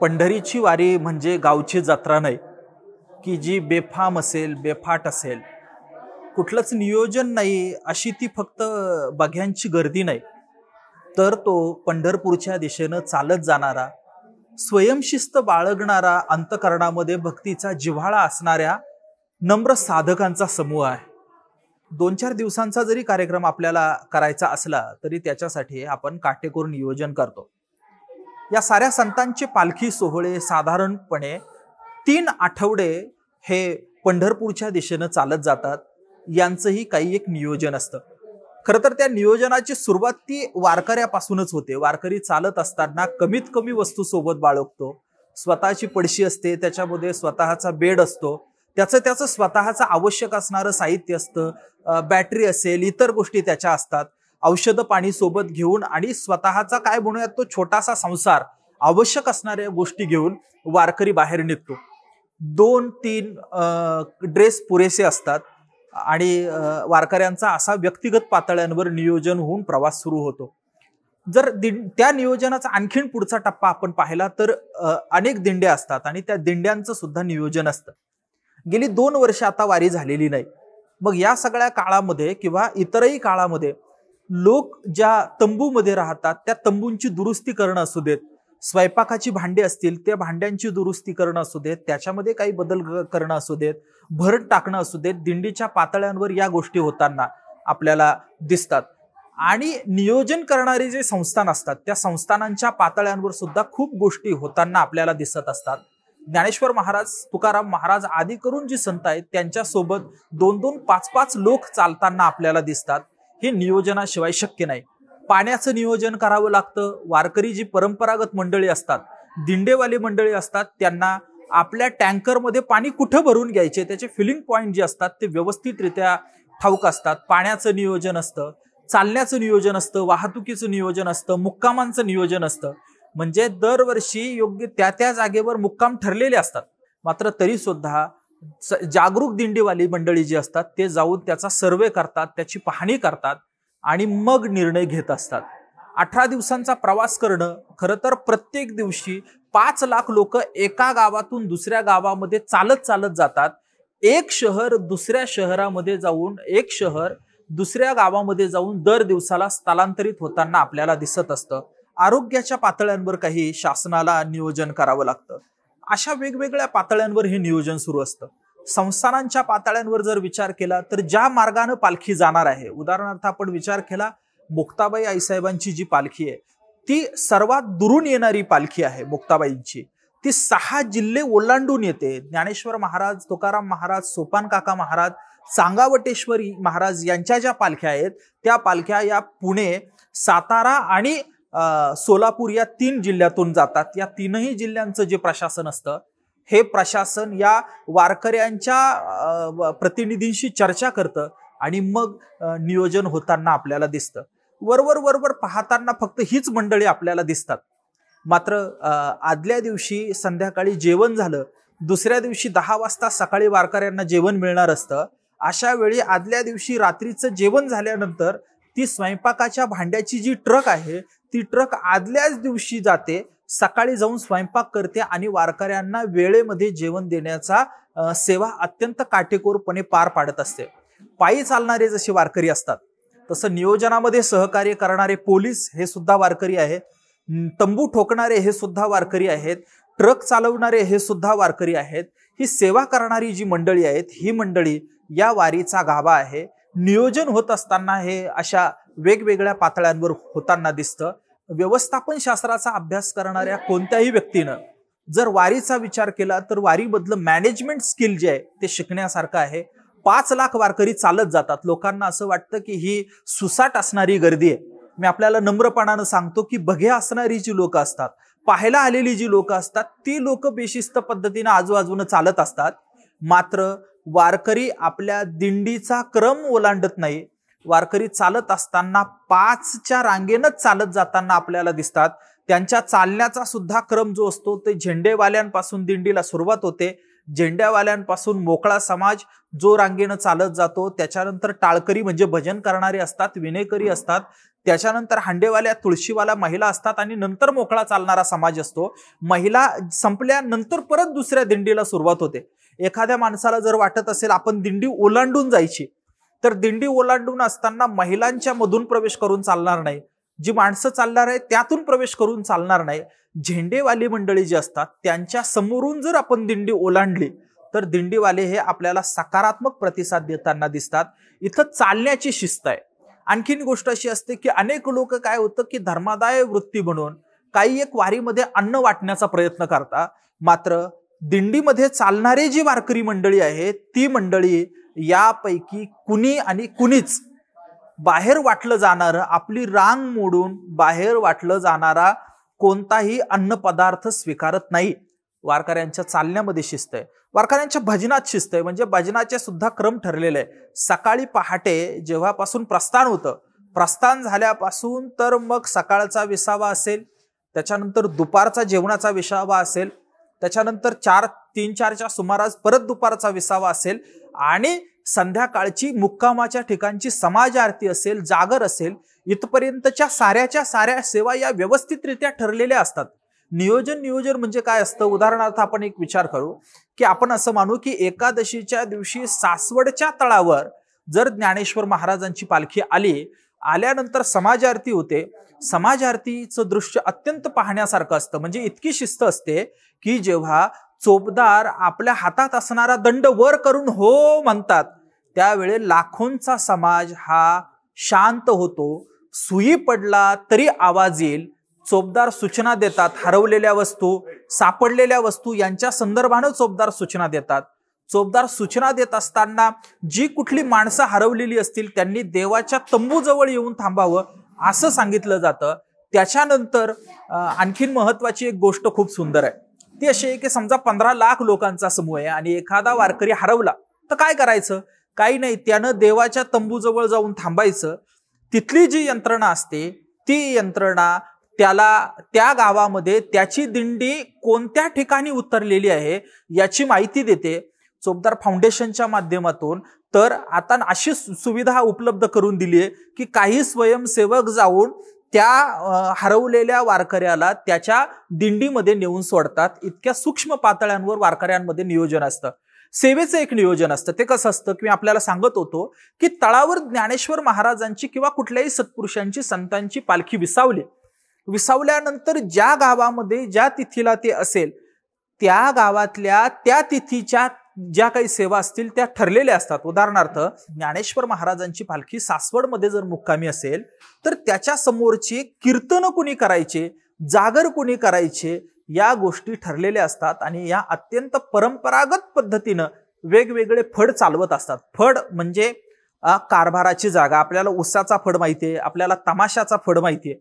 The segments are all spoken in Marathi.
पंढरीची वारी म्हणजे गावची जत्रा नाही की जी बेफाम असेल बेफाट असेल कुठलंच नियोजन नाही अशी ती फक्त बघ्यांची गर्दी नाही तर तो पंढरपूरच्या दिशेनं चालत जाणारा स्वयंशिस्त बाळगणारा अंतकरणामध्ये भक्तीचा जिव्हाळा असणाऱ्या नम्र साधकांचा समूह आहे दोन चार दिवसांचा जरी कार्यक्रम आपल्याला करायचा असला तरी त्याच्यासाठी आपण काटेकोर नियोजन करतो या साऱ्या संतांचे पालखी सोहळे साधारणपणे तीन आठवडे हे पंढरपूरच्या दिशेनं चालत जातात यांचंही काही एक नियोजन असतं खरं तर त्या नियोजनाची सुरुवात ती वारकऱ्यापासूनच होते वारकरी चालत असताना कमीत कमी वस्तू सोबत बाळगतो स्वतःची पडशी असते त्याच्यामध्ये स्वतःचा बेड असतो त्याचं त्याचं स्वतःचं आवश्यक असणारं साहित्य असतं बॅटरी असेल इतर गोष्टी त्याच्या असतात औषधं पाणी सोबत घेऊन आणि स्वतःचा काय म्हणूयात तो छोटासा संसार आवश्यक असणाऱ्या गोष्टी घेऊन वारकरी बाहेर निघतो दोन तीन ड्रेस पुरेसे असतात आणि वारकऱ्यांचा असा व्यक्तिगत पातळ्यांवर नियोजन होऊन प्रवास सुरू होतो जर दिं त्या नियोजनाचा आणखीन पुढचा टप्पा आपण पाहिला तर अनेक दिंड्या असतात आणि त्या दिंड्यांचं सुद्धा नियोजन असतं गेली दोन वर्ष आता वारी झालेली नाही मग या सगळ्या काळामध्ये किंवा इतरही काळामध्ये लोक ज्या तंबूमध्ये राहतात त्या तंबूंची दुरुस्ती करणं असू देत स्वयंपाकाची भांडी असतील त्या भांड्यांची दुरुस्ती करणं असू देत त्याच्यामध्ये काही बदल करणं असू देत भरट टाकणं असू देत दिंडीच्या पातळ्यांवर या गोष्टी होताना आपल्याला दिसतात आणि नियोजन करणारे जे संस्थान असतात त्या संस्थानांच्या पातळ्यांवर सुद्धा खूप गोष्टी होताना आपल्याला दिसत असतात ज्ञानेश्वर महाराज तुकाराम महाराज आदी करून जी संत आहेत त्यांच्यासोबत दोन दोन पाच पाच लोक चालताना आपल्याला दिसतात हे नियोजनाशिवाय शक्य नाही पाण्याचं नियोजन करावं लागतं वारकरी जी परंपरागत मंडळी असतात दिंडेवाली मंडळी असतात त्यांना आपल्या टँकरमध्ये पाणी कुठं भरून घ्यायचे त्याचे फिलिंग पॉईंट जे असतात ते व्यवस्थितरित्या ठाऊक असतात पाण्याचं नियोजन असतं चालण्याचं नियोजन असतं वाहतुकीचं नियोजन असतं मुक्कामांचं नियोजन असतं म्हणजे दरवर्षी योग्य त्या त्या जागेवर मुक्काम ठरलेले असतात मात्र तरी सुद्धा जागरूक दिंडीवाली मंडळी जी असतात ते जाऊन त्याचा सर्वे करतात त्याची पाहणी करतात आणि मग निर्णय घेत असतात अठरा दिवसांचा प्रवास करणं खरं तर प्रत्येक दिवशी पाच लाख लोक एका गावातून दुसऱ्या गावामध्ये चालत चालत जातात एक शहर दुसऱ्या शहरामध्ये जाऊन एक शहर दुसऱ्या गावामध्ये जाऊन दर दिवसाला स्थलांतरित होताना आपल्याला दिसत असतं आरोग्याच्या पातळ्यांवर काही शासनाला नियोजन करावं लागतं अशा वेगवेगळ्या पातळ्यांवर हे नियोजन सुरू असतं संस्थानांच्या पातळ्यांवर जर विचार केला तर ज्या मार्गानं पालखी जाणार आहे उदाहरणार्थ आपण विचार केला मुक्ताबाई आईसाहेबांची जी पालखी आहे ती सर्वात दुरून येणारी पालखी आहे मुक्ताबाईंची ती सहा जिल्हे ओलांडून येते ज्ञानेश्वर महाराज तुकाराम महाराज सोपान काका महाराज सांगावटेश्वरी महाराज यांच्या ज्या पालख्या आहेत त्या पालख्या या पुणे सातारा आणि सोलापूर या तीन जिल्ह्यातून जातात या तीनही जिल्ह्यांचं जे प्रशासन असतं हे प्रशासन या वारकऱ्यांच्या प्रतिनिधींशी चर्चा करतं आणि मग नियोजन होताना आपल्याला दिसतं वरवर वरवर पाहताना फक्त हीच मंडळी आपल्याला दिसतात मात्र आदल्या दिवशी संध्याकाळी जेवण झालं दुसऱ्या दिवशी दहा वाजता सकाळी वारकऱ्यांना जेवण मिळणार असतं अशा वेळी आदल्या दिवशी रात्रीचं जेवण झाल्यानंतर ती स्वयंपाकाच्या भांड्याची जी ट्रक आहे ती ट्रक आदल्याच दिवशी जाते सकाळी जाऊन स्वयंपाक करते आणि वारकऱ्यांना वेळेमध्ये जेवण देण्याचा सेवा अत्यंत काटेकोरपणे पार पाडत असते पायी चालणारे जसे वारकरी असतात तसं नियोजनामध्ये सहकार्य करणारे पोलीस हे सुद्धा वारकरी आहे तंबू ठोकणारे हे सुद्धा वारकरी आहेत ट्रक चालवणारे हे सुद्धा वारकरी आहेत ही सेवा करणारी जी मंडळी आहेत ही मंडळी या वारीचा गाभा आहे नियोजन होत असताना हे अशा वेगवेगळ्या पातळ्यांवर होताना दिसतं व्यवस्थापन शास्त्राचा अभ्यास करणाऱ्या कोणत्याही व्यक्तीनं जर वारीचा विचार केला तर वारीमधलं मॅनेजमेंट स्किल जे आहे ते शिकण्यासारखं आहे पाच लाख वारकरी चालत जातात लोकांना असं वाटतं की ही सुसाट असणारी गर्दी आहे मी आपल्याला नम्रपणानं सांगतो की बघे असणारी जी लोक असतात पाहायला आलेली जी लोक असतात ती लोक बेशिस्त पद्धतीनं आजूबाजूनं चालत असतात मात्र वारकरी आपल्या दिंडीचा क्रम ओलांडत नाही वारकरी चालत असताना पाचच्या रांगेनच चालत जाताना आपल्याला दिसतात त्यांच्या चालण्याचा सुद्धा क्रम जो असतो ते झेंडेवाल्यांपासून दिंडीला सुरुवात होते झेंड्यावाल्यांपासून मोकळा समाज जो रांगेनं चालत जातो त्याच्यानंतर टाळकरी म्हणजे भजन करणारे असतात विनयकरी असतात त्याच्यानंतर हांडेवाल्या तुळशीवाला महिला असतात आणि नंतर मोकळा चालणारा समाज असतो महिला संपल्यानंतर परत दुसऱ्या दिंडीला सुरुवात होते एखाद्या माणसाला जर वाटत असेल आपण दिंडी ओलांडून जायची तर दिंडी ओलांडून असताना महिलांच्या मधून प्रवेश करून चालणार नाही जी माणसं चालणार आहे त्यातून प्रवेश करून चालणार नाही झेंडेवाली मंडळी जी असतात त्यांच्या समोरून जर आपण दिंडी ओलांडली तर दिंडीवाले हे आपल्याला सकारात्मक प्रतिसाद देताना दिसतात इथं चालण्याची शिस्त आहे आणखीन गोष्ट अशी असते की अनेक लोक काय होतं की धर्मादाय वृत्ती म्हणून काही एक वारीमध्ये अन्न वाटण्याचा प्रयत्न करता मात्र दिंडीमध्ये चालणारी जी वारकरी मंडळी आहे ती मंडळी यापैकी कुणी आणि कुणीच बाहेर वाटलं जाणारं आपली रांग मोडून बाहेर वाटलं जाणारा कोणताही अन्न पदार्थ स्वीकारत नाही वारकऱ्यांच्या चालण्यामध्ये शिस्त आहे वारकऱ्यांच्या भजनात शिस्त आहे म्हणजे भजनाचे सुद्धा क्रम ठरलेले आहे सकाळी पहाटे जेव्हापासून प्रस्थान होतं प्रस्थान झाल्यापासून तर मग सकाळचा विसावा असेल त्याच्यानंतर दुपारचा जेवणाचा विसावा असेल त्याच्यानंतर चार तीन चारच्या सुमारास परत दुपारचा विसावा असेल आणि संध्याकाळची मुक्कामाच्या ठिकाणची समाज आरती असेल जागर असेल इथपर्यंतच्या साऱ्याच्या साऱ्या सेवा या व्यवस्थितरित्या ठरलेल्या असतात नियोजन नियोजन म्हणजे काय असतं उदाहरणार्थ आपण एक विचार करू की आपण असं मानू की एकादशीच्या दिवशी सासवडच्या तळावर जर ज्ञानेश्वर महाराजांची पालखी आली आल्यानंतर समाज आरती होते समाजार्थीचं दृश्य अत्यंत पाहण्यासारखं असतं म्हणजे इतकी शिस्त असते की जेव्हा चोपदार आपल्या हातात असणारा दंड वर करून हो म्हणतात त्यावेळी लाखोंचा समाज हा शांत होतो सुई पडला तरी आवाज येईल चोपदार सूचना देतात हरवलेल्या वस्तू सापडलेल्या वस्तू यांच्या संदर्भानं चोपदार सूचना देतात चोपदार सूचना देत असताना जी कुठली माणसं हरवलेली असतील त्यांनी देवाच्या तंबूजवळ येऊन थांबावं असं सांगितलं जातं त्याच्यानंतर आणखीन महत्वाची एक गोष्ट खूप सुंदर आहे ती अशी आहे की समजा पंधरा लाख लोकांचा समूह आहे आणि एखादा वारकरी हरवला तर काय करायचं काही नाही त्यानं देवाच्या तंबूजवळ जाऊन थांबायचं तिथली जी यंत्रणा असते ती यंत्रणा त्याला त्या गावामध्ये त्याची दिंडी कोणत्या ठिकाणी उतरलेली आहे याची माहिती देते चोपदार फाउंडेशनच्या माध्यमातून तर आता अशी सुविधा उपलब्ध करून दिली आहे की काही स्वयंसेवक जाऊन त्या हरवलेल्या वारकऱ्याला त्याच्या दिंडीमध्ये नेऊन सोडतात इतक्या सूक्ष्म पातळ्यांवर वारकऱ्यांमध्ये नियोजन असतं सेवेचं एक नियोजन असतं ते कसं असतं की मी आपल्याला सांगत होतो की तळावर ज्ञानेश्वर महाराजांची किंवा कुठल्याही सत्पुरुषांची संतांची पालखी विसावली विसावल्यानंतर ज्या गावामध्ये ज्या तिथीला ते असेल त्या गावातल्या त्या तिथीच्या ज्या काही सेवा असतील त्या ठरलेल्या असतात उदाहरणार्थ ज्ञानेश्वर महाराजांची पालखी सासवडमध्ये जर मुक्कामी असेल तर त्याच्या समोरची कीर्तन कुणी करायचे जागर कुणी करायचे या गोष्टी ठरलेल्या असतात आणि या अत्यंत परंपरागत पद्धतीनं वेगवेगळे फड चालवत असतात फड म्हणजे कारभाराची जागा आपल्याला उसाचा फड माहिती आहे आपल्याला तमाशाचा फड माहिती आहे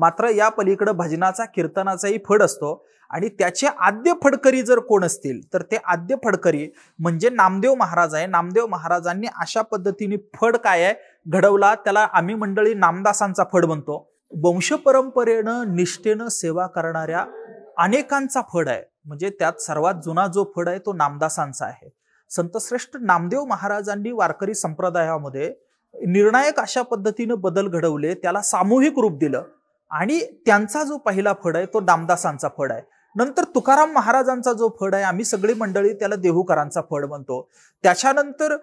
मात्र या पलीकडे भजनाचा कीर्तनाचाही फड असतो आणि त्याचे आद्य फडकरी जर कोण असतील तर ते आद्य फडकरी म्हणजे नामदेव महाराज आहे नामदेव महाराजांनी अशा पद्धतीने फड काय आहे घडवला त्याला आम्ही मंडळी नामदासांचा फड म्हणतो वंश परंपरेनं निष्ठेनं सेवा करणाऱ्या अनेकांचा फड आहे म्हणजे त्यात सर्वात जुना जो फड आहे तो नामदासांचा आहे संतश्रेष्ठ नामदेव महाराजांनी वारकरी संप्रदायामध्ये निर्णायक अशा पद्धतीनं बदल घडवले त्याला सामूहिक रूप दिलं आणि त्यांचा जो पहिला फड आहे तो दामदासांचा फड आहे नंतर तुकाराम महाराजांचा जो फड आहे आम्ही सगळी मंडळी त्याला देहूकरांचा फड म्हणतो त्याच्यानंतर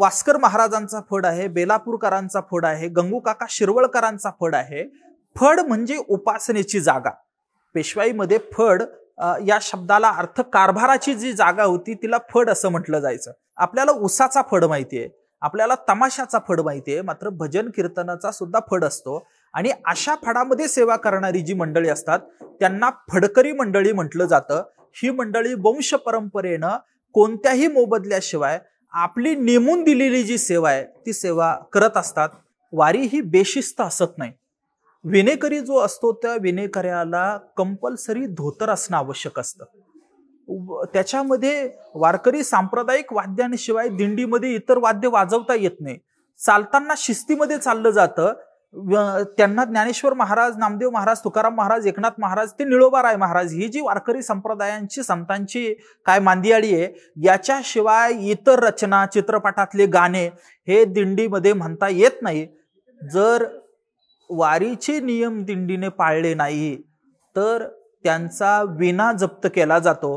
वास्कर महाराजांचा फड आहे बेलापूरकरांचा फड आहे गंगूकाका शिरवळकरांचा फड आहे फड म्हणजे उपासनेची जागा पेशवाईमध्ये फड या शब्दाला अर्थ कारभाराची जी जागा होती तिला फड असं म्हटलं जायचं आपल्याला उसाचा फड माहिती आहे आपल्याला तमाशाचा फड माहितीये मात्र भजन कीर्तनाचा सुद्धा फड असतो आणि अशा फडामध्ये सेवा करणारी जी मंडळी असतात त्यांना फडकरी मंडळी म्हटलं जातं ही मंडळी वंश परंपरेनं कोणत्याही मोबदल्याशिवाय आपली नेमून दिलेली जी सेवा आहे ती सेवा करत असतात वारी ही बेशिस्त असत नाही विनेकरी जो असतो त्या विनेकऱ्याला कंपल्सरी धोतर असणं आवश्यक असतं त्याच्यामध्ये वारकरी सांप्रदायिक वाद्यांशिवाय दिंडीमध्ये इतर वाद्य वाजवता येत नाही चालताना शिस्तीमध्ये चाललं जातं त्यांना ज्ञानेश्वर महाराज नामदेव महाराज तुकाराम महाराज एकनाथ महाराज ते निळोबाराय महाराज ही जी वारकरी संप्रदायांची संतांची काय मांदियाळी आहे याच्याशिवाय इतर रचना चित्रपटातले गाणे हे दिंडीमध्ये म्हणता येत नाही जर वारीचे नियम दिंडीने पाळले नाही तर त्यांचा विना जप्त केला जातो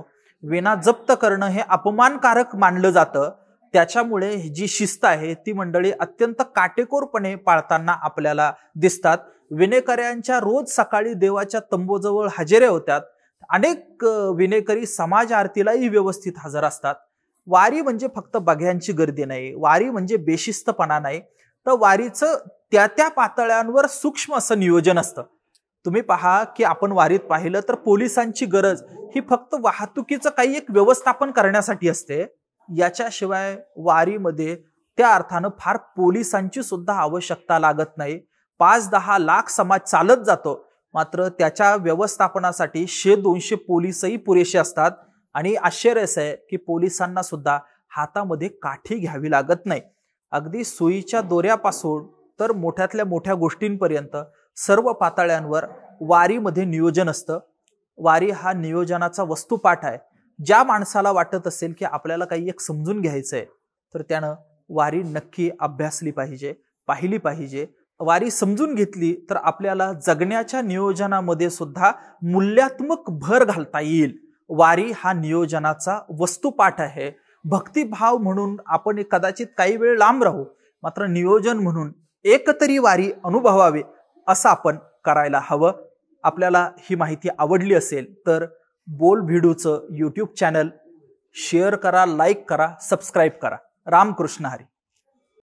विना जप्त करणं हे अपमानकारक मानलं जातं त्याच्यामुळे जी शिस्त आहे ती मंडळी अत्यंत काटेकोरपणे पाळताना आपल्याला दिसतात विनेकऱ्यांच्या रोज सकाळी देवाच्या तंबोजवळ हजेऱ्या होत्यात अनेक विनेकरी समाज आरतीलाही व्यवस्थित हजर असतात वारी म्हणजे फक्त बघ्यांची गर्दी नाही वारी म्हणजे बेशिस्तपणा नाही तर वारीचं त्या त्या पातळ्यांवर सूक्ष्म असं नियोजन असतं तुम्ही पहा की आपण वारीत पाहिलं तर पोलिसांची गरज ही फक्त वाहतुकीचं काही एक व्यवस्थापन करण्यासाठी असते याच्याशिवाय वारीमध्ये त्या अर्थानं फार पोलिसांची सुद्धा आवश्यकता लागत नाही पाच दहा लाख समाज चालत जातो मात्र त्याच्या व्यवस्थापनासाठी शे दोनशे पोलीसही पुरेसे असतात आणि आश्चर्यच आहे की पोलिसांना सुद्धा हातामध्ये काठी घ्यावी लागत नाही अगदी सोयीच्या दोऱ्यापासून तर मोठ्यातल्या मोठ्या गोष्टींपर्यंत सर्व पातळ्यांवर वारीमध्ये नियोजन असतं वारी हा नियोजनाचा वस्तुपाठ आहे ज्या माणसाला वाटत असेल की आपल्याला काही एक समजून घ्यायचं आहे तर त्यानं वारी नक्की अभ्यासली पाहिजे पाहिली पाहिजे वारी समजून घेतली तर आपल्याला जगण्याच्या नियोजनामध्ये सुद्धा मूल्यात्मक भर घालता येईल वारी हा नियोजनाचा वस्तुपाठ आहे भक्तिभाव म्हणून आपण कदाचित काही वेळ लांब राहू मात्र नियोजन म्हणून एकतरी वारी अनुभवावे असं आपण करायला हवं आपल्याला ही माहिती आवडली असेल तर बोल भिडूचं यूट्यूब चॅनल शेअर करा लाईक करा सबस्क्राईब करा रामकृष्ण हरी